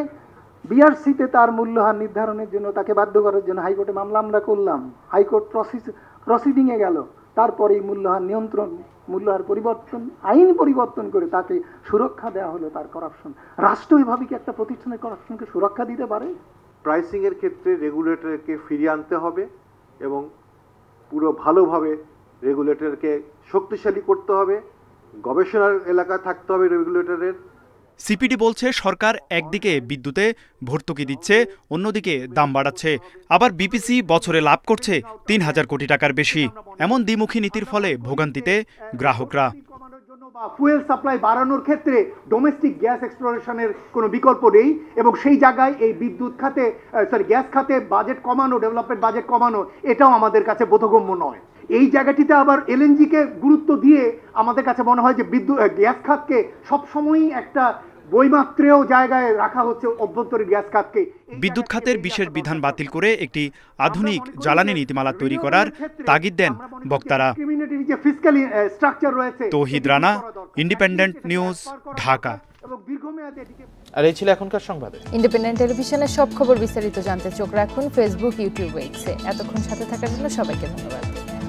বিআরসিতে তার মূল্যহার নির্ধারণের জন্য তাকে বাধ্য করার জন্য হাইকোর্টে মামলা আমরা করলাম হাইকোর্ট প্রসিডিংয়ে গেল তারপরে এই মূল্যহার নিয়ন্ত্রণ মূল্যহার পরিবর্তন আইন পরিবর্তন করে তাকে সুরক্ষা দেওয়া হলো তার করাপশন রাষ্ট্র এভাবে কি একটা প্রতিষ্ঠানের করাপশনকে সুরক্ষা দিতে পারে প্রাইসিংয়ের ক্ষেত্রে রেগুলেটরকে ফিরিয়ে আনতে হবে এবং পুরো ভালোভাবে রেগুলেটরকে শক্তিশালী করতে হবে গবেষণার এলাকা থাকতে হবে রেগুলেটরের সিপিডি বলছে সরকার একদিকে বিদ্যুতে ভর্তুকি দিচ্ছে অন্যদিকে দাম বাড়াচ্ছে আবার বিপিসি বছরে লাভ করছে তিন হাজার কোটি টাকার বেশি এমন দ্বিমুখী নীতির ফলে ভোগান্তিতে গ্রাহকরা ফুয়েল সাপ্লাই বাড়ানোর ক্ষেত্রে ডোমেস্টিক গ্যাস এক্সপ্লোরেশনের কোনো বিকল্প নেই এবং সেই জায়গায় এই বিদ্যুৎ খাতে সরি গ্যাস খাতে বাজেট কমানো ডেভেলপমেন্ট বাজেট কমানো এটাও আমাদের কাছে বোধগম্য নয় এই জায়গাটিতে আবার এলএনজিকে গুরুত্ব দিয়ে আমাদের কাছে মনে হয় যে বিদ্যুৎ গ্যাস খাতকে সবসময়ই একটা বিদ্যুৎ খাতের বিশেষ বিধান বাতিল করে একটি আধুনিক জ্বালানি নীতিমালা তৈরি করার তাগিদ দেন বক্তারা তহিদ রানা ইন্ডিপেন্ডেন্ট নিউজ ঢাকা আর এই ছিল এখনকার সংবাদ ইন্ডিপেন্ডেন্ট টেলিভিশনের সব খবর বিস্তারিত জানতে চোখ রাখুন ফেসবুক ইউটিউব এক্সে এতক্ষণ সাথে থাকার জন্য সবাইকে ধন্যবাদ